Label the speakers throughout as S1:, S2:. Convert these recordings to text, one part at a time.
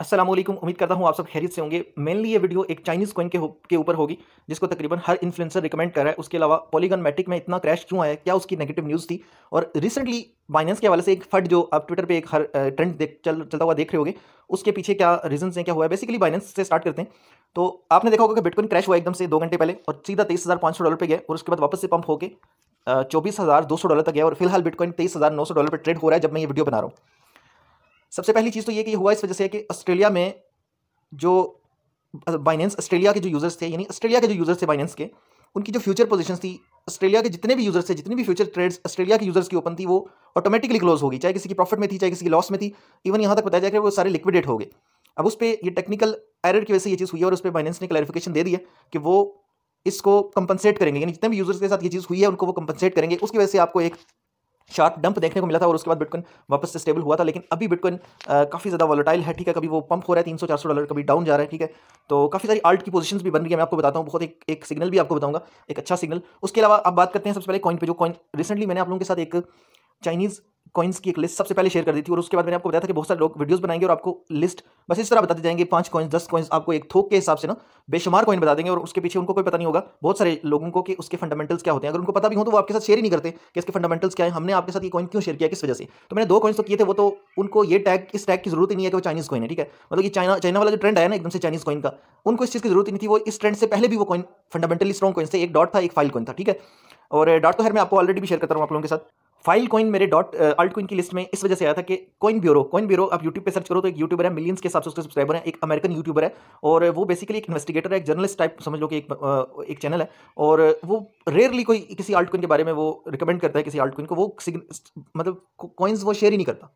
S1: असलम उम्मीद करता हूँ आप सब खैरियत से होंगे मेनली ये वीडियो एक चाइनीज़ कोइन के के ऊपर होगी जिसको तकरीबन हर इन्फ्लुएंसर रिकमेंड कर रहा है उसके अलावा पॉलीगन मैट्रिक में इतना क्रैश क्यों आया क्या उसकी नेगेटिव न्यूज़ थी और रिसेंटली बाइनेंस के हवाले से एक फट जो आप ट्विटर पे एक हर ट्रेंड देख चल चलता हुआ देख रहे होगे उसके पीछे क्या रीजन हैं क्या हुआ है बेसिकली बाइनेंस से स्टार्ट करते हैं तो आपने देखा होगा कि बिटकॉइन क्रैश हुआ एकदम से दो घंटे पहले और सीधा तेईस हज़ार पाँच सौ डॉलर पर गया और उसके बाद वापस से पंप होकर चौबीस हज़ार दो सौ डॉलर तक गया और फिलहाल बिटकॉइन तेईस हज़ार नौ सौ डॉलर पर ट्रेड हो रहा है जब मैं ये वीडियो बना रहा हूँ सबसे पहली चीज़ तो ये कि हुआ इस वजह से कि ऑस्ट्रेलिया में जो बाइनेंस ऑस्ट्रेलिया के जो यूज़र्स थे यानी ऑस्ट्रेलिया के जो यूज़र्स थे बाइनेंस के उनकी जो फ्यूचर पोजीशन थी ऑस्ट्रेलिया के जितने भी यूज़र्स थे जितनी भी फ्यूचर ट्रेड्स ऑस्ट्रेलिया के यूज़र्स की ओपन थी वो ऑटोमेटिकली क्लोज होगी चाहे किसी की प्रॉफिट में थी चाहे किसी की लॉस में थी इवन यहाँ तक बताया जाए कि वो सारे लिक्विडेट हो गए अब उस पर ये टेक्निकल एरर की वजह से ये चीज़ हुई है और उस पर बाइनेंस ने क्लैरिफिकेशन दे दी है कि वो इसको कंपनसेट करेंगे यानी जितने भी यूज़र्स के साथ ये चीज़ हुई है उनको वो कंपनसेट करेंगे उसकी वजह से आपको एक शार्प डंप देखने को मिला था और उसके बाद बिटकॉइन वापस से स्टेबल हुआ था लेकिन अभी बिटकॉइन काफ़ी ज़्यादा वॉलेटाइल है ठीक है कभी वो पंप हो रहा है तीन सौ चार सौ डॉलर कभी डाउन जा रहा है ठीक है तो काफ़ी सारी आर्ट की पोजीशंस भी बन रही है मैं आपको बताता हूँ बहुत एक एक सिग्नल भी आपको बताऊंगा एक अच्छा सिग्नल उसके अलावा आप बात करते हैं सबसे पहले कॉइन पे जो कॉइन रिसेंटली मैंने आप लोगों के साथ एक चाइनीज़ कॉइन्स की एक लिस्ट सबसे पहले शेयर कर दी थी और उसके बाद मैंने आपको बताया था कि बहुत सारे लोग वीडियोस बनाएंगे और आपको लिस्ट बस इस तरह बताते जाएंगे पांच कॉइन्स दस कॉइन्स आपको एक थोक के हिसाब से ना बेशुमार कॉइन बता देंगे और उसके पीछे उनको कोई पता नहीं होगा बहुत सारे लोगों को कि उसके फंडामेंटल्स क्या होते हैं अगर उनको पता भी हो तो वो आपके साथ शेयर ही नहीं करते कि इसके फंडामेंटल्स क्या है हमने आपके साथ ये कॉइन क्यों शेयर किया किस वजह से तो मैंने दो कॉइन्स तो किए थे वो तो उनको ये टैग इस टैग की जरूरत ही नहीं है कि वो चाइनीज कॉइन है ठीक है मतलब कि चाइना चाइना वाला जो ट्रेंड आया ना एकदम से चाइनीज कॉइन का उनको इस चीज़ की जरूरत ही नहीं थी वो इस ट्रेंड से पहले भी वो कॉइन फंडामेंटली स्ट्रॉन्ग कॉइन थे एक डॉट था एक फाइल कॉइन था ठीक है और डॉट तो है मैं आपको ऑलरेडी भी शेयर करता हूँ आप लोगों के साथ फाइल कॉइन मेरे डॉट अल्ट कॉइन की लिस्ट में इस वजह से आया था कि कॉइन ब्यूरो कॉइन ब्यूरो आप यूट्यूब पे सर्च करो तो एक यूट्यूबर है मिलियंस के हिसाब से उसके सब्सक्राइबर है एक अमेरिकन यूट्यूबर है और वो बेसिकली एक इन्वेस्टिगेटर है एक जर्नलिस्ट टाइप समझ लो कि एक एक चैनल है और वो रेयरली कोई किसी आल्ट कॉइन के बारे में वो रिकमेंड करता है किसी आल्ट कॉइन को वो मतलब कॉइन्स वो शेयर ही नहीं करता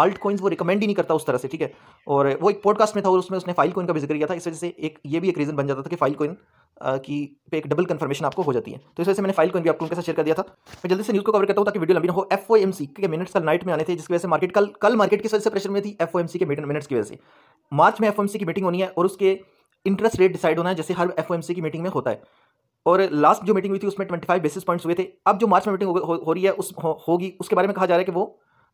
S1: आल्ट कोइंस वो रिकमेंड ही नहीं करता उस तरह से ठीक है और वो एक पॉडकास्ट में था और उसमें उसने फाइल कोइन का भी जिक्र किया था इस वजह से एक ये भी एक रीज़न बन जाता था कि फाइल कोइन की पे एक डबल कंफर्मेशन आपको हो जाती है तो इस वजह से मैंने फाइल कोइन भी आपको उनके साथ शेयर कर दिया था मैं जल्दी से न्यूज़ को कवर करता हूँ ताकि वीडियो लंबी ना हो एफ ओ एम सी के मिनट्स कल नाइट में आने थे जिसकी वजह से मार्केट कल कल मार्केट की वजह से प्रेशर में थी एफ ओ एम सी के मिनट्स की वजह से मार्च में एफ ओ एम सी की मीटिंग होनी है और उसके इंटरेस्ट रेट डिसाइड होना है जैसे हर एफ ओ एम सी की मीटिंग में होता है और लास्ट जो मीटिंग हुई थी उसमें ट्वेंटी फाइव बेसिस पॉइंट्स हुए थे अब जो मार्च में मीटिंग हो, हो, हो रही है उस हो, होगी उसके बारे में कहा जा रहा है कि वो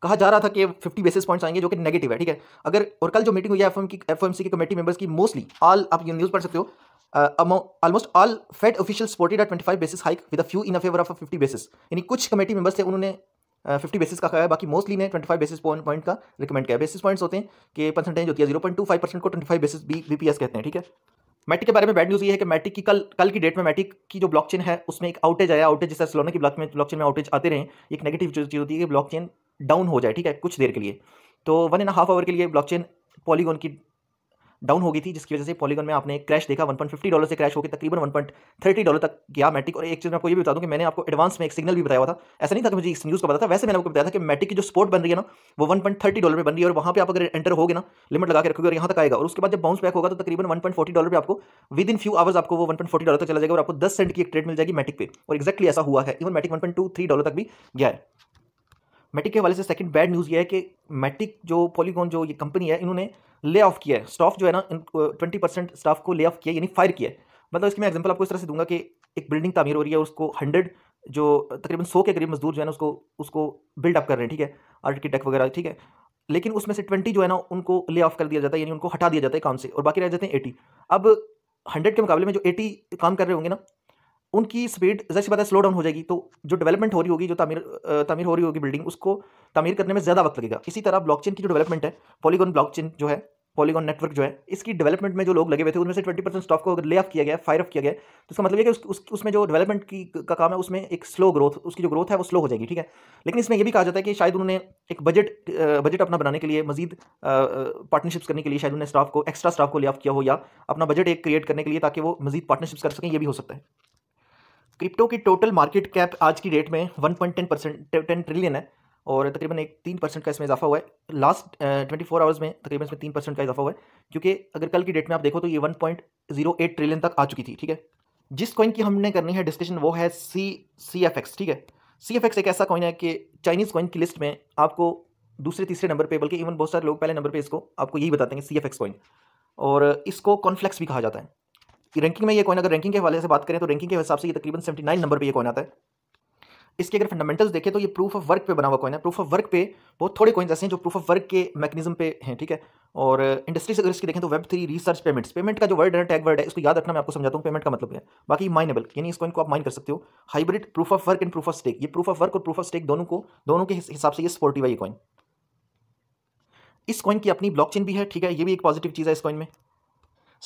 S1: कहा जा रहा था कि 50 बेसिस पॉइंट्स आएंगे जो कि नेगेटिव है ठीक है अगर और कल जो मीटिंग हुई है एफ की एफ के कमेटी मेंबर्स की मोस्टली ऑल आप ये न्यूज़ पढ़ सकते हो almost all Fed official supported twenty five basis hike with few in favour of fifty basis यानी कुछ कमेटी मेंबर्स थे उन्होंने फिफ्टी uh, बेसिस का खाया बाकी मोस्टली ने ट्वेंटी फाइव बेसिस पॉइंट का रिकमेंड किया बेसिस पॉइंट्स होते हैं कि परसेंटेज होती है zero point two five percent को twenty five basis B B P S कहते हैं ठीक है मैटिक के बारे में बैड न्यूज़ ये है कि मैटिक की कल कल की डेट में मैटिक की जो ब्लॉकचेन है उसमें एक आउटेज आया आउटेज जैसे सलोना की ब्लॉक में ब्लॉकचेन में आउटेज आते रहे एक नेगेटिव चीज़ होती है कि ब्लॉकचेन डाउन हो जाए ठीक है कुछ देर के लिए तो वन एंड हाफ आवर के लिए ब्लॉकचेन पॉलीगॉन की डाउन हो गई थी जिसकी वजह से पॉलीगॉन में आपने क्रैश देखा 1.50 डॉलर से क्रैश होकर तकरीबन 1.30 डॉलर तक गया मैटिक और एक चीज़ मैं आपको ये भी बता दूं कि मैंने आपको एडवांस में एक सिग्नल भी बताया हुआ था ऐसा नहीं था कि मुझे इस न्यूज़ का पता था वैसे मैंने आपको बताया था कि मैटिक की जो स्पोर्ट बन रही है ना वो थर्टी डॉलर में बन रही है और वहाँ पर आप अगर एंटर होगे ना लिमिट लगा के रखोगे और यहाँ तक आएगा और उसके बाद जब बाउंस बैक होगा तो तकरीबन फोर्टी डॉलर पर आपको विद इन फ्यू आवर्स आपको वो फोर्टी डॉलर तक चला जाएगा और आपको दस सेंट की एक ट्रेड मिल जाएगी मैटिक पर और एक्जैक्टली ऐसा हुआ है इवन मैटिक थ्री डॉलर तक भी गया है मेटिक के हवाले से सेकंड बैड न्यूज़ ये है कि मेटिक जो पॉलीगॉन जो ये कंपनी है इन्होंने ले ऑफ किया है स्टाफ जो है ना ट्वेंटी परसेंट स्टाफ को ले ऑफ किया यानी फायर किया है मतलब इसकी मैं एग्जांपल आपको इस तरह से दूंगा कि एक बिल्डिंग तामीर हो रही है और उसको हंड्रेड जो तकरीबन सौ के करीब मजदूर जो है ना उसको उसको बिल्डअप कर रहे हैं ठीक है आर्किटेक्ट वगैरह ठीक है लेकिन उसमें से ट्वेंटी जो है ना उनको ले ऑफ कर दिया जाता है यानी उनको हटा दिया जाता है काम से और बाकी रह जाते हैं एटी अब हंड्रेड के मुकाबले में जो एटी काम कर रहे होंगे ना उनकी स्पीड जैसे पता है स्लो डाउन हो जाएगी तो जो डेवलपमेंट हो रही होगी जो तमीर तमीर हो रही होगी बिल्डिंग उसको तमीर करने में ज़्यादा वक्त लगेगा इसी तरह ब्लॉकचेन की जो डेवलपमेंट है पॉलीगॉन ब्लॉकचेन जो है पॉलीगॉन नेटवर्क जो है इसकी डेवलपमेंट में जो लोग लगे हुए थे उनमें से ट्वेंटी परसेंट स्टॉफ को अगर ले ऑफ किया गया फायर ऑफ किया गया तो इसका मतलब ये कि उस, उस, उसमें जो डेवलपमेंट की का काम है उसमें एक स्लो ग्रोथ उसकी जो ग्रोथ है वो स्लो हो जाएगी ठीक है लेकिन इसमें यह भी कहा जाता है कि शायद उन्होंने एक बजट बजट अपना बनाने के लिए मजीद पार्टनरशिप्स करने के लिए शायद उन्होंने स्टाफ को एक्स्ट्रा स्टाफ को ले ऑफ किया हो या अपना बजट एक क्रिएट करने के लिए ताकि वो मजीद पार्टनरशिप्स कर सकें ये भी हो सकता है क्रिप्टो की टोटल मार्केट कैप आज की डेट में one point ten percent ten trillion है और तकरीबन एक तीन परसेंट का इसमें इजाफा हुआ है लास्ट ट्वेंटी फोर आवर्स में तकरीबन इसमें तीन परसेंट का इजाफा हुआ है क्योंकि अगर कल की डेट में आप देखो तो ये one point zero eight trillion तक आ चुकी थी ठीक है जिस कॉइन की हमने करनी है डिस्कशन वो है सी सी एफ एक्स ठीक है सी एफ एक्स एक ऐसा कॉइन है कि चाइनीज़ कॉइन की लिस्ट में आपको दूसरे तीसरे नंबर पर बल्कि इवन बहुत सारे लोग पहले नंबर पर इसको आपको यही बताते हैं सी एफ एक्स कॉइन और इसको कॉन्फ्लेक्स भी कहा जाता है कि रैंकिंग में ये कॉइन अगर रैंकिंग के हवाले से बात करें तो रैंकिंग के हिसाब से ये तकरीबन सेवेंटी नाइन नंबर पर ये कॉइन आता है इसके अगर फंडामेंटल्स देखें तो ये प्रूफ ऑफ वर्क पे बना हुआ कॉइन है प्रूफ ऑफ वर्क पे बहुत थोड़े कॉइन ऐसे हैं जो प्रूफ ऑफ वर्क के मैकेनिज्म पे हैं ठीक है और इंडस्ट्री से अगर इसकी देखें तो web three research payments payment का जो वर्ड है टैग वर्ड है इसको याद रखना मैं आपको समझाता हूँ पेमेंट का मतलब है बाकी माइनेबल यानी इस कॉइन को आप माइन कर सकते हो hybrid proof of work and proof of stake ये प्रूफ ऑफ वर्क और प्रूफ ऑफ स्टेक दोनों को दोनों के हिसाब से ये सपोर्टिव है ये कॉइन इस कॉइन की अपनी ब्लॉकचेन भी है ठीक है ये भी एक पॉजिटिव चीज़ है इस कॉइन में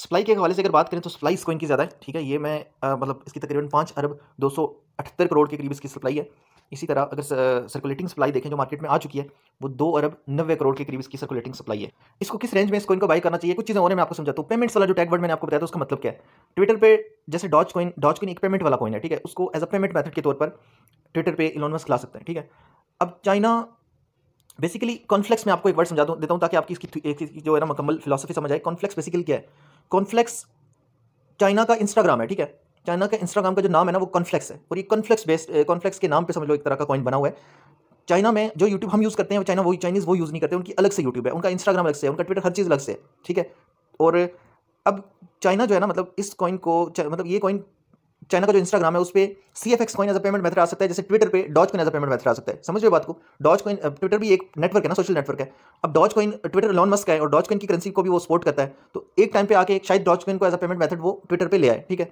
S1: सप्लाई के हवाले से अगर बात करें तो सप्लाई इस कोइन की ज़्यादा है ठीक है ये मैं आ, मतलब इसकी तकरीबन पाँच अरब दो सौ अठहत्तर करोड़ के करीब इसकी सप्लाई है इसी तरह अगर सर्कुलेटिंग सप्लाई देखें जो मार्केट में आ चुकी है वो दो अरब नब्बे करोड़ के करीब इसकी सर्कुलेटिंग सप्लाई है इसको किस रेंज में इसको को बाई करना चाहिए कुछ चीज़ें और मैं आपको समझाता हूँ पेमेंट्स वाला जो टैग वर्ड मैंने आपको बताया था उसका मतलब क्या है ट्विटर पर जैसे डॉच कॉइन डॉच कॉइन एक पेमेंट वाला कॉइन है ठीक है उसको एज अ पेमेंट मैथड के तौर पर ट्विटर पर इलोनमस ला सकते हैं ठीक है अब चाइना बेसिकली कॉन्फ्लेक्स में आपको एक वर्ड समझा दूँ देता हूँ ताकि आपकी इसकी जो है ना मुकम्मल फिलोसफी समझ आए कॉन्फ्लेक्स बेसिकली क्या है कॉन्फ्लेक्स चाइना का इंस्टाग्राम है ठीक है चाइना का इंस्टाग्राम का जो नाम है ना वो कॉन्फ्लेक्स है और ये कॉन्फ्लेक्स बेस्ड कॉन्फ्लेक्स के नाम पे समझ लो एक तरह का कॉइन बना हुआ है चाइना में जो यूट्यूब हम यूज़ करते हैं चाइना वो चाइनीज़ वो यूज़ नहीं करते उनकी अलग से यूट्यूब है उनका इंस्टाग्राम अलग से है उनका ट्विटर हर चीज़ अलग से है ठीक है और अब चाइना जो है ना मतलब इस कॉइन को मतलब ये कॉइन चाइना का जो इंस्टाग्राम है उस पर C F X coin as a payment method आ सकता है जैसे ट्विटर पे Dogecoin as a payment method आ सकता है समझ रहे बात को डॉज कॉइन ट्विटर भी एक नेटवर्क है ना सोशल नेटवर्क है अब Dogecoin Twitter Elon Musk है और डॉज कॉइन की करेंसी को भी वो सपोर्ट करता है तो एक टाइम पे आके शायद डॉज कॉइन को एज अ पेमेंट मेथड वो ट्विटर पर ले आए ठीक है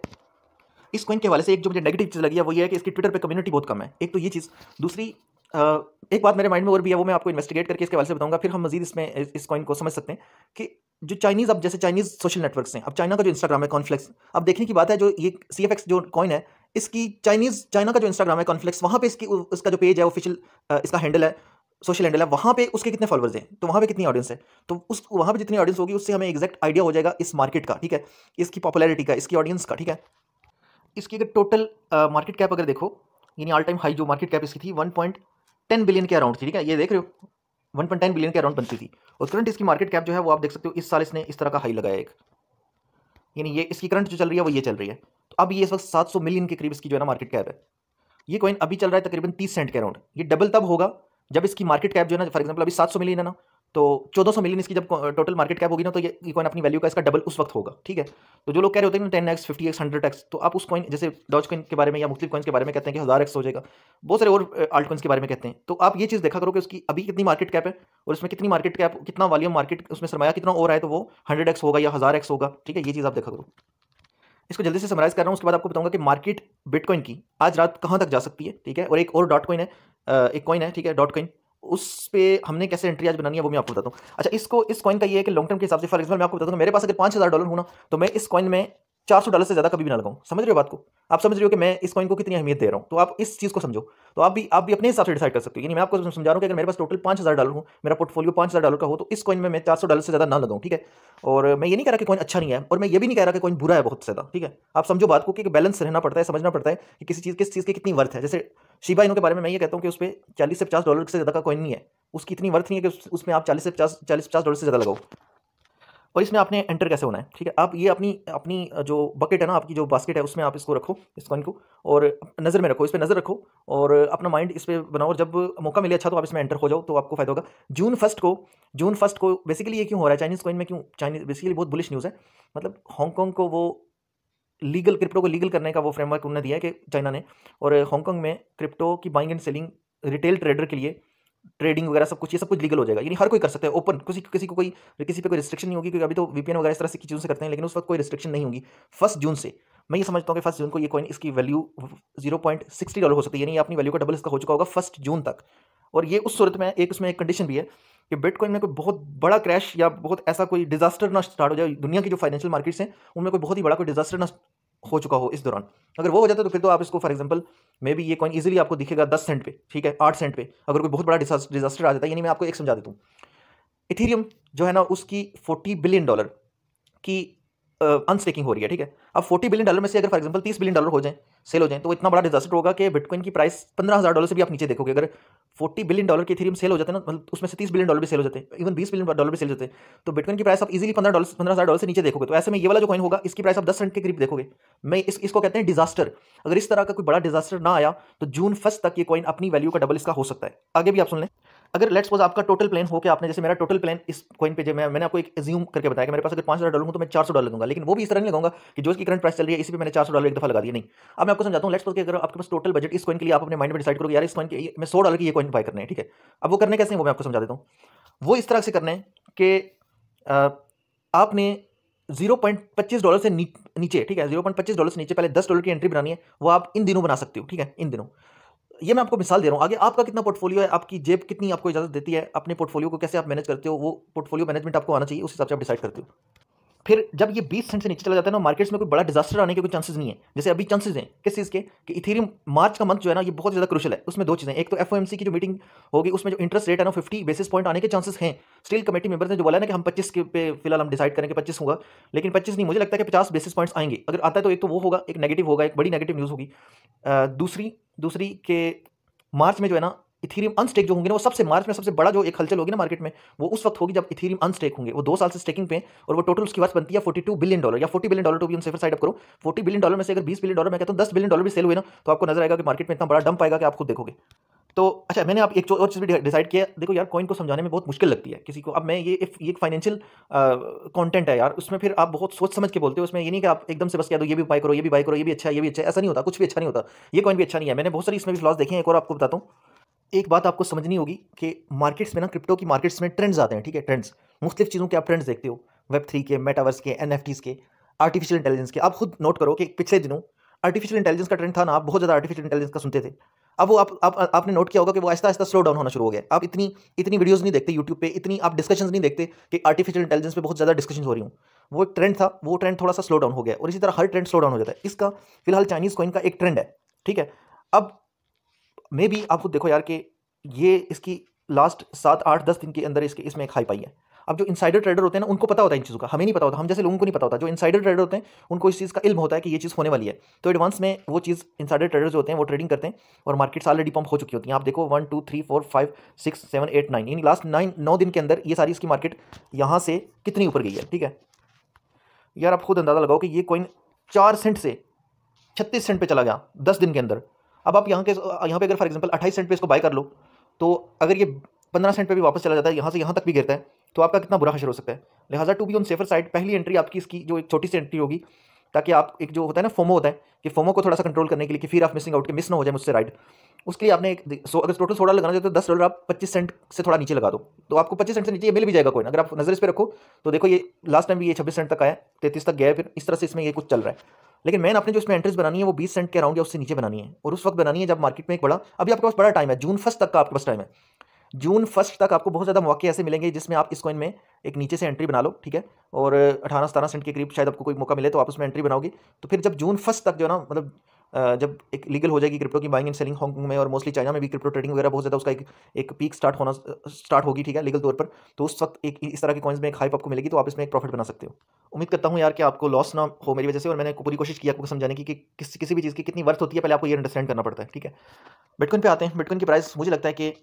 S1: इस कोइन के हवाले से एक जो मुझे नेगेटिव चीज़ लगी है वो ये है कि इसकी ट्विटर पर कम्युनिटी बहुत कम है एक तो ये चीज़ दूसरी एक बात मेरे माइंड में और भी है वो मैं आपको इन्वेस्टिगेट करके इसके बारे से बताऊंगा फिर हम मजीद इसमें इस कॉइन को समझ सकते हैं कि जो चाइनीज़ अब जैसे चाइनीज़ सोशल नेटवर्क्स हैं अब चाइना का जो इंस्टाग्राम है कॉन्फ्लेक्स अब देखने की बात है जो ये सी एफ एक्स जो कॉइन है इसकी चाइनीज़ चाइना का जो इंस्टाग्राम है कॉन्फ्लेक्स वहाँ पर इसकी इसका जो पेज है ऑफिशियल इसका हैंडल है सोशल हैंडल है वहाँ पे उसके कितने फॉलोअर्स हैं तो वहाँ पे कितनी ऑडियंस है तो उस वहाँ पे जितनी ऑडियंस होगी उससे हमें एग्जैक्ट आइडिया हो जाएगा इस मार्केट का ठीक है इसकी पॉपुलैरिटी का इसकी ऑडियंस का ठीक है इसकी अगर टोटल मार्केट कैप अगर देखो यानी ऑल टाइम हाई जो मार्केट कैप इसकी थी वन पॉइंट टेन बिलियन के अराउंड थी ठीक है ये देख रहे हो वन पॉइंट टेन बिलियन के अराउंड बनती थी और करंट इसकी मार्केट कैप जो है वो आप देख सकते हो इस साल इसने इस तरह का हाई लगाया एक यानी ये इसकी करंट जो चल रही है वो ये चल रही है तो अब ये इस वक्त सात सौ मिलियन के करीब इसकी जो है ना मार्केट कैप है ये कॉइन अभी चल रहा है तकरीबन तीस सेंट के अराउंड ये डबल तब होगा जब इसकी मार्केट कैप जो है ना फॉर एग्जाम्पल अभी सात सौ मिलियन है ना तो 1400 मिलियन इसकी जब टोटल मार्केट कैप होगी ना तो ये, कॉइन अपनी वैल्यू का इसका डबल उस वक्त होगा ठीक है तो जो लोग कह रहे होते हैं ten X fifty X hundred X तो आप उस कॉइन जैसे डॉज कॉइन के बारे में या मुख्य कॉइन्स के बारे में कहते हैं कि हज़ार एक्स हो जाएगा बहुत सारे और आल्ट कॉइन्स के बारे में कहते हैं तो आप ये चीज़ देखा करो कि उसकी अभी कितनी मार्केट कैप है और उसमें कितनी मार्केट कैप कितना वॉल्यूम मार्केट उसमें सरमाया कितना और आए तो वो हंड्रेड एक्स होगा या हज़ार एक्स होगा ठीक है ये चीज़ आप देखा करो इसको जल्दी से समराइज कर रहा हूँ उसके बाद आपको बताऊंगा कि मार्केट बिटकॉइन की आज रात कहाँ तक जा सकती है ठीक है और एक और डॉट कॉइन है एक कॉइन है ठीक है डॉट कॉइन उस पर हमने कैसे एंट्री आज बनानी है वो मैं आपको बताता हूँ अच्छा इसको इस कॉइन का ये है कि लॉन्ग टर्म के हिसाब से फॉर एग्जाम्पल मैं आपको बताता हूँ मेरे पास अगर पाँच हज़ार डॉलर होना तो मैं इस कॉइन में चार सौ डॉलर से ज़्यादा कभी भी ना लगाऊँ समझ रहे हो बात को आप समझ रहे हो कि मैं इस कॉइन को कितनी अहमियत दे रहा हूँ तो आप इस चीज़ को समझो तो आप भी आप भी अपने हिसाब से डिसाइड कर सकते हो यानी मैं आपको समझा रहा हूँ कि अगर मेरे पास टोटल पाँच हज़ार डॉलर हो मेरा पोर्टफोलियो पाँच हज़ार डॉलर का हो तो इस कॉइन में मैं चार सौ डॉलर से ज़्यादा ना लगाऊँ ठीक है और मैं ये नहीं कह रहा कि कॉइन अच्छा नहीं है और मैं ये भी नहीं कह रहा कि कॉइन बुरा है बहुत ज़्यादा ठीक है आप समझो बात को कि बैलेंस रहना पड़ता है समझना पड़ता है कि किसी चीज़ किस चीज़ की कितनी वर्थ है जैसे शिबा इनू के बारे में मैं ये कहता हूँ कि उस पर चालीस से पचास डॉलर से ज़्यादा का कॉइन नहीं है उसकी इतनी वर्थ नहीं है कि उसमें आप चालीस से पचास चालीस पचास डॉलर से ज़्यादा लगाओ और इसमें आपने एंटर कैसे होना है ठीक है आप ये अपनी अपनी जो बकेट है ना आपकी जो बास्केट है उसमें आप इसको रखो इस कॉइन को और नज़र में रखो इस पर नज़र रखो और अपना माइंड इस पर बनाओ और जब मौका मिले अच्छा तो आप इसमें एंटर हो जाओ तो आपको फायदा होगा जून फर्स्ट को जून फर्स्ट को बेसिकली ये क्यों हो रहा है चाइनीज़ कॉइन में क्यों चाइनीज बेसिकली बहुत बुलिश न्यूज़ है मतलब हांगकॉन्ग को वो लीगल क्रिप्टो को लीगल करने का वो फ्रेमवर्क उन्होंने दिया है कि चाइना ने और हांगकॉन्ग में क्रिप्टो की buying and selling retail trader के लिए ट्रेडिंग वगैरह सब कुछ ये सब कुछ लीगल हो जाएगा यानी हर कोई कर सकता है ओपन किसी किसी को कोई किसी पे कोई रिस्ट्रिक्शन नहीं होगी क्योंकि अभी तो वीपीएन वगैरह इस तरह से की चीज़ों से करते हैं लेकिन उस वक्त कोई रिस्ट्रिक्शन नहीं होगी फर्स्ट जून से मैं ये समझता हूँ कि फर्स्ट जून को ये कॉइन इसकी value zero point sixty dollar हो सकती है यानी अपनी वैल्यू का डबल इसका हो चुका होगा फर्स्ट जून तक और ये उस सूरत में एक उसमें एक कंडीशन भी है कि बिटकॉइन में कोई बहुत बड़ा क्रैश या बहुत ऐसा कोई डिजास्टर ना स्टार्ट हो जाए दुनिया की जो फाइनेंशियल मार्केट्स हैं उनमें कोई बहुत ही बड़ा कोई डिजास्टर ना हो चुका हो इस दौरान अगर वो हो जाता तो फिर तो आप इसको फॉर एग्जाम्पल मे बी ये कॉइन ईजिली आपको दिखेगा दस सेंट पे ठीक है आठ सेंट पे अगर कोई बहुत बड़ा डिजास्टर आ जाता है यानी मैं आपको एक समझा देता हूँ इथेरियम जो है ना उसकी फोर्टी बिलियन डॉलर की अनस्टेकिंग हो रही है ठीक है अब फोर्टी बिलियन डॉलर में से अगर फॉर एग्जांपल तीस बिलियन डॉलर हो जाए सेल हो जाए तो इतना बड़ा डिजास्टर होगा कि बिटकॉइन की प्राइस पंद्रह हज़ार डॉलर से भी आप नीचे देखोगे अगर फोर्टी बिलियन डॉलर के थ्री सेल हो जाते हैं ना मतलब उसमें से तीस बिलियन डॉलर भी सेल हो जाते हैं इवन बीस बिलियन डॉलर भी सेल होते जाते हैं तो बिटकॉइन की प्राइस आप इजीली पंद्रह डॉलर पंद्रह हज़ार डॉलर से नीचे देखोगे तो ऐसे में ये वाला जो कॉइन होगा इसकी प्राइस आप दस सेंट के करीब देखोगे मैं इस, इसको कहते हैं डिजास्टर अगर इस तरह का कोई बड़ा डिजास्टर ना आया तो जून फर्स्ट तक ये कॉइन अपनी वैल्यू का डबल इसका हो सकता है आगे भी आप सुन लें अगर लेट्स सपोज आपका टोटल प्लान हो कि आपने जैसे मेरा टोटल प्लान इस कॉइन पे जो मैं मैंने आपको एक एज्यूम करके बताया कि मेरे पास अगर पाँच डॉलर लूँ तो मैं चार सौ डॉलर लूँगा लेकिन वो भी इस तरह नहीं लगाऊंगा कि जो इसकी करंट प्राइस चल रही है इसी पे मैंने चार सौ डॉलर एक दफा लगा दिया नहीं अब मैं आपको समझाता हूँ लेट्स सपोज कि अगर आपके पास टोटल बजट इस कॉइन के लिए आप अपने माइंड में डिसाइड करोगे यार इस कॉइन की मैं सौ डॉलर की ये कॉइन बाय करने ठीक है अब वो करने कैसे वो मैं आपको समझा देता हूँ वो इस तरह से करना है कि आपने जीरो पॉइंट पच्चीस डॉलर से नीचे ठीक है जीरो पॉइंट पच्चीस डॉलर से नीचे पहले दस डॉलर की एंट्री बनानी है वो आप इन दिनों बना सकते हो ठीक है इन दिनों ये मैं आपको मिसाल दे रहा हूँ आगे आपका कितना पोर्टफोलियो है आपकी जेब कितनी आपको इजाजत देती है अपने पोर्टफोलियो को कैसे आप मैनेज करते हो वो पोर्टफोलियो मैनेजमेंट आपको आना चाहिए उस हिसाब से आप डिसाइड करते हो फिर जब ये बीस सेंट से नीचे चला जाता है ना मार्केट्स में कोई बड़ा डिजास्टर आने के कोई चांसेस नहीं है जैसे अभी चांसेस हैं किस चीज़ के कि इथेरियम मार्च का मंथ जो है ना ये बहुत ज़्यादा क्रुशल है उसमें दो चीज़ें एक तो एफ की जो मीटिंग होगी उसमें जो इंटरेस्ट रेट है ना फिफ्टी बेसिस पॉइंट आने के चांसेस हैं स्टिल कमेटी मेंबर्स ने जो बोला ना कि हम पच्चीस के पे फिलहाल हम डिसाइड करेंगे पच्चीस होगा लेकिन पच्चीस नहीं मुझे लगता है कि पचास बेसिस पॉइंट्स आएंगे अगर आता है तो एक तो वो होगा एक नेगेटिव होगा एक बड़ी नेगेटिव न्यूज़ होगी दूसरी दूसरी के मार्च में जो है ना इथीरियम अनस्टेक जो होंगे ना वो सबसे मार्च में सबसे बड़ा जो एक हलचल होगी ना मार्केट में वो उस वक्त होगी जब इथीरियम अनस्टेक होंगे वो दो साल से स्टेकिंग पे और वो टोटल उसकी बात बनती है फोर्टी टू बिलियन डॉलर या फोर्टी बिलियन डॉलर टू भी सेफर साइड अप करो फोर्टी बिलियन डॉलर में से अगर बीस बिलियन डॉलर मैं कहता हूँ दस बिलियन डॉलर भी सेल हुए ना तो आपको नजर आएगा कि मार्केट में इतना बड़ा डंप आएगा कि आप खुद देखोगे तो अच्छा मैंने आप एक और चीज़ भी डिसाइड किया देखो यार कॉइन को समझाने में बहुत मुश्किल लगती है किसी को अब मैं ये एक फाइनेंशियल कंटेंट है यार उसमें फिर आप बहुत सोच समझ के बोलते हो उसमें ये नहीं कि आप एकदम से बस कह दो ये भी बाय करो ये भी बाय करो ये भी अच्छा है ये भी अच्छा है ऐसा नहीं होता कुछ भी अच्छा नहीं होता ये कॉइन भी अच्छा नहीं है मैंने बहुत सारी इसमें भी लॉस देखे हैं एक और आपको बताता हूँ एक बात आपको समझनी होगी कि मार्केट्स में ना क्रिप्टो की मार्केट्स में ट्रेंड्स आते हैं ठीक है ट्रेंड्स मुख्तलिफ चीज़ों के आप ट्रेंड्स देखते हो वेब थ्री के मेटावर्स के एन के आर्टिफिशियल इंटेलिजेंस के आप खुद नोट करो कि पिछले दिनों आर्टिफिशियल इंटेलिजेंस का ट्रेंड था ना आप बहुत ज़्यादा आर्टिफिशियल इंटेलिजेंस का सुनते थे अब वो आप, आप आपने नोट किया होगा कि वो आहिस्ता आहिस्ता स्लो डाउन होना शुरू हो गया आप इतनी इतनी वीडियोस नहीं देखते यूट्यूब पे इतनी आप डिस्कशन नहीं देखते कि आर्टिफिशियल इंटेलिजेंस पे बहुत ज़्यादा डिस्कशन हो रही हूँ वो एक ट्रेंड था वो ट्रेंड थोड़ा सा स्लो डाउन हो गया और इसी तरह हर ट्रेंड स्लो डाउन हो जाता है इसका फिलहाल चाइनीज़ कॉइन का एक ट्रेंड है ठीक है अब मे बी आपको देखो यार कि ये इसकी लास्ट सात आठ दस दिन के अंदर इसके इसमें एक हाई पाई है अब जो इनसाइडर ट्रेडर होते हैं ना उनको पता होता है इन चीज़ों का हमें नहीं पता होता हम जैसे लोगों को नहीं पता होता जो इनसाइडर ट्रेडर होते हैं उनको इस चीज़ का इल्म होता है कि ये चीज़ होने वाली है तो एडवांस में वो चीज़ इनसाइडर ट्रेडर्स होते हैं वो ट्रेडिंग करते हैं और मार्केट्स ऑलरेडी पंप हो चुकी होती हैं आप देखो one two three four five six seven eight nine यानी लास्ट नाइन नौ दिन के अंदर ये सारी इसकी मार्केट यहाँ से कितनी ऊपर गई है ठीक है यार आप खुद अंदाज़ा लगाओ कि ये कॉइन चार सेंट से छत्तीस सेंट पर चला गया दस दिन के अंदर अब आप यहाँ के यहाँ पे अगर फॉर एग्जांपल 28 सेंट पे इसको बाय कर लो तो अगर ये 15 सेंट पे भी वापस चला जाता है यहाँ से यहाँ तक भी गिरता है तो आपका कितना बुरा हशर हो सकता है लिहाजा to be on safer side पहली एंट्री आपकी इसकी जो एक छोटी सी एंट्री होगी ताकि आप एक जो होता है ना फोमो होता है कि फोमो को थोड़ा सा कंट्रोल करने के लिए कि फिर आप मिसिंग आउट के मिस ना हो जाए मुझसे राइड उसके लिए आपने एक सो अगर टोटल सोलह लगाना चाहते तो दस डॉलर आप पच्चीस सेंट से थोड़ा नीचे लगा दो तो आपको पच्चीस सेंट से नीचे ये मिल भी जाएगा कोई ना अगर आप नजर इस पर रखो तो देखो ये लास्ट टाइम भी ये छब्बीस सेंट तक आया तैतीस तक गया फिर इस तरह से इसमें ये कुछ चल रहा है लेकिन मैंने अपने जो इसमें एंट्रीज बनानी है वो बीस सेंट के अराउंड या उससे नीचे बनानी है और उस वक्त बनानी है जब मार्केट में एक बड़ा अभी आपके पास बड़ा टाइम है जून फर्स्ट तक का आपके पास टाइम है जून फर्स्ट तक आपको बहुत ज़्यादा मौके ऐसे मिलेंगे जिसमें आप इस कॉइन में एक नीचे से एंट्री बना लो ठीक है और अठारह सतारह सेंट के करीब शायद आपको कोई मौका मिले तो आप उसमें एंट्री बनाओगे तो फिर जब जून फर्स्ट तक जो ना मतलब जब एक लीगल हो जाएगी क्रिप्टो की बाइंग एंड सेलिंग हांगकॉन्ग में और मोस्टली चाइना में भी क्रिप्टो ट्रेडिंग वगैरह बहुत ज़्यादा उसका एक एक पीक स्टार्ट होना स्टार्ट होगी ठीक है लीगल तौर पर तो उस वक्त एक इस तरह के कॉइन्स में एक हाइप आपको मिलेगी तो आप इसमें एक प्रॉफिट बना सकते हो उम्मीद करता हूँ यार कि आपको लॉस ना हो मेरी वजह से और मैंने पूरी कोशिश की आपको समझाने की कि किसी किसी भी चीज़ की कितनी वर्थ होती है पहले आपको ये अंडरस्टैंड करना पड़ता है ठीक है बिटकॉइन पे आते हैं बिटकॉइन की प्राइस मुझे लगता है कि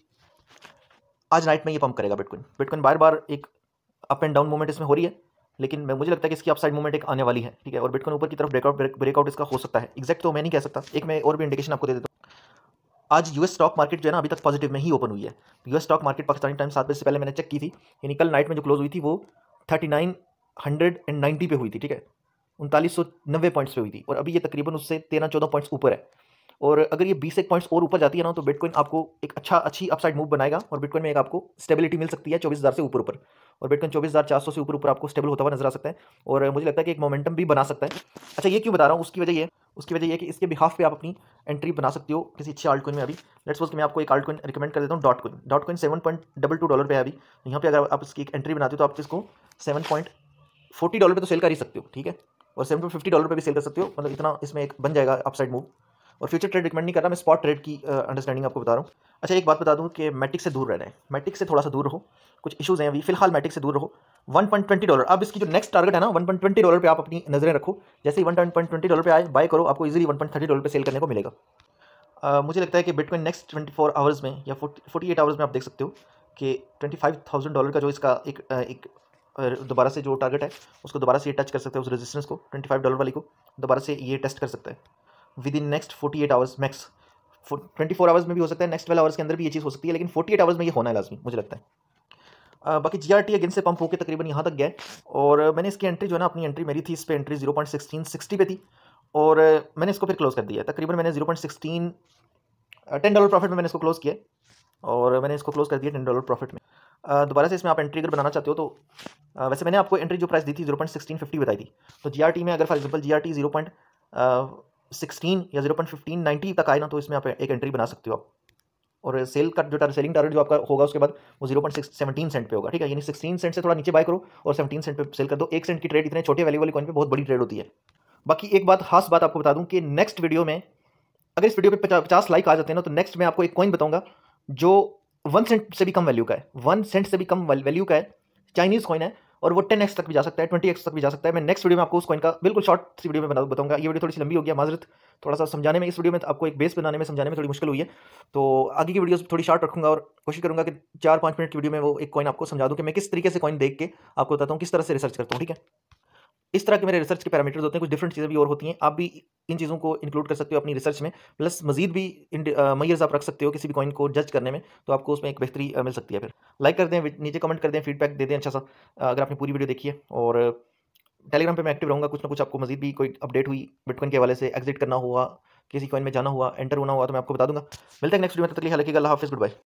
S1: आज नाइट में ये पंप करेगा बिटकॉइन बिटकॉइन बार बार एक अप एंड डाउन मूवमेंट इसमें हो रही है लेकिन मैं मुझे लगता है कि इसकी अपसाइड मूवमेंट एक आने वाली है ठीक है और बिटकॉइन ऊपर की तरफ ब्रेकआउट ब्रेकआउट इसका हो सकता है एक्जैक्ट तो मैं नहीं कह सकता एक मैं और भी इंडिकेशन आपको दे देता हूँ आज यूएस स्टॉक मार्केट जो है ना अभी तक पॉजिटिव में ही ओपन हुई है US stock market Pakistani time सात बजे से पहले मैंने चेक की थी यानी कल नाइट में जो क्लोज हुई थी वो thirty nine hundred and ninety पे हुई थी ठीक है उनतालीस सौ नब्बे पॉइंट्स पे हुई थी और अभी ये तकरीबन उससे तेरह चौदह पॉइंट्स ऊपर है और अगर ये बीस एक पॉइंट्स और ऊपर जाती है ना तो बिटकॉइन आपको एक अच्छा अच्छी अपसाइड मूव बनाएगा और बिटकॉइन में एक आपको स्टेबिलिटी मिल सकती है चौबीस हज़ार से ऊपर ऊपर और बिटकॉइन चौबीस हज़ार चार सौ से ऊपर ऊपर आपको स्टेबल होता हुआ नजर आ सकता है और मुझे लगता है कि एक मोमेंटम भी बना सकता है अच्छा ये क्यों बता रहा हूँ उसकी वजह ये उसकी वजह यह कि इसके बिहाफ पे आप अपनी एंट्री बना सकते हो किसी अच्छे आल्ट कोइन में अभी लेट्स सपोज कि मैं आपको एक आल्ट कोइन रिकमेंड कर देता हूँ dot coin dot coin seven point double two dollar पे है अभी यहाँ पे अगर आप इसकी एक एंट्री बनाते हो तो आप इसको सेवन पॉइंट फोर्टी डॉलर पर तो सेल कर ही सकते हो ठीक है और सेवन पॉइंट फिफ्टी डॉलर पर भी सेल कर सकते हो मतलब इतना इसमें एक बन जाएगा अपसाइड मूव और फ्यूचर ट्रेड रिकमेंड नहीं कर रहा मैं स्पॉट ट्रेड की अंडरस्टैंडिंग आपको बता रहा हूँ अच्छा एक बात बता दूँ कि मैट्रिक से दूर रहना है मैट्रिक से थोड़ा सा दूर रहो कुछ इशूज़ हैं अभी फिलहाल मैट्रिक से दूर रहो वन डॉलर अब इसकी जो नेक्स्ट टारगेट है ना वन डॉलर पर आप अपनी नज़रें रखो जैसे ही वन डॉलर पर आए बाय करो आपको इजिली वन डॉलर पर सेल करने को मिलेगा मुझे लगता है कि बिटकॉइन नेक्स्ट ट्वेंटी आवर्स में या फोर्टी आवर्स में आप देख सकते हो कि थाउजेंड डॉलर का जो इसका एक एक दोबारा से जो टारगेट है उसको दोबारा से ये टच कर सकते हैं उस रेजिस्टेंस को 25 डॉलर वाली को दोबारा से ये टेस्ट कर सकता है within next forty eight hours max twenty four hours में भी हो सकता है नेक्स्ट ट्वेल्व आवर्स के अंदर भी ये चीज़ हो सकती है लेकिन फोर्टी एट आवर्स में ये होना है लाजमी मुझे लगता है बाकी जी आर टी अगेन से पंप होकर तकरीबन यहाँ तक गया और मैंने इसकी एंट्री जो है ना अपनी एंट्री मेरी थी इस पर entry zero point sixteen sixty पे थी और मैंने इसको फिर क्लोज़ कर दिया तकरीबन मैंने zero point sixteen ten dollar profit में मैंने इसको क्लोज़ किया और मैंने इसको क्लोज़ कर दिया टेन डॉलर प्रॉफिट में दोबारा से इसमें आप एंट्री अगर बनाना चाहते हो तो वैसे मैंने आपको एंट्री जो प्राइस दी थी जीरो पॉइंट सिक्सटीन फिफ्टी बताई थी तो जी आर टी में अगर for example G R T zero point sixteen या जीरो पॉइंट फिफ्टीन नाइन्टी तक आए ना तो इसमें आप एक एंट्री बना सकते हो आप और सेल का जो सेलिंग टारगेट जो आपका होगा उसके बाद वो zero point six seventeen cent पे होगा ठीक है यानी सिक्सटीन सेंट से थोड़ा नीचे बाय करो और सेवेंटीन सेंट पे सेल कर दो एक सेंट की ट्रेड इतने छोटे वैल्यू वाली कॉइन पे बहुत बड़ी ट्रेड होती है बाकी एक बात खास बात आपको बता दूं कि नेक्स्ट वीडियो में अगर इस वीडियो पर पचास लाइक आ जाते हैं ना तो नेक्स्ट मैं आपको एक कॉइन बताऊंगा जो वन सेंट से भी कम वैल्यू का है वन सेंट से भी कम वैल्यू का है चाइनीज़ कॉइन है और वो टेन एक्स तक भी जा सकता है ट्वेंटी एक्स तक भी जा सकता है मैं नेक्स्ट वीडियो में आपको उस कॉइन का बिल्कुल शॉर्ट वीडियो में बना बताऊंगा ये वीडियो थोड़ी सी लंबी हो गया माजरत थोड़ा सा समझाने में इस वीडियो में आपको एक बेस बनाने में समझाने में थोड़ी मुश्किल हुई है तो आगे की वीडियो थोड़ी शॉर्ट रखूंगा और कोशिश करूंगा कि चार पाँच मिनट की वीडियो में वो एक कॉइन आपको समझा दूँ कि मैं किस तरीके से कॉइन देख के आपको बताता हूँ किस तरह से रिसर्च करता हूँ ठीक है इस तरह के मेरे रिसर्च के पैरामीटर्स होते हैं कुछ डिफरेंट चीज़ें भी और होती हैं आप भी इन चीज़ों को इंक्लूड कर सकते हो अपनी रिसर्च में प्लस मजीद भी मैयर्स आप रख सकते हो किसी भी कॉइन को जज करने में तो आपको उसमें एक बेहतरी मिल सकती है फिर लाइक कर दें नीचे कमेंट कर दें फीडबैक दे दें अच्छा सा अगर आपने पूरी वीडियो देखी है और टेलीग्राम पर मैं एक्टिव रहूँगा कुछ ना कुछ आपको मजीद भी कोई अपडेट हुई बिटकॉइन के हवाले से एग्जिट करना हुआ किसी कॉइन में जाना हुआ एंटर होना हुआ तो मैं आपको बता दूंगा मिलते हैं नेक्स्ट वीडियो में तक हालांकि अल्लाह हाफिज़ गुड बाय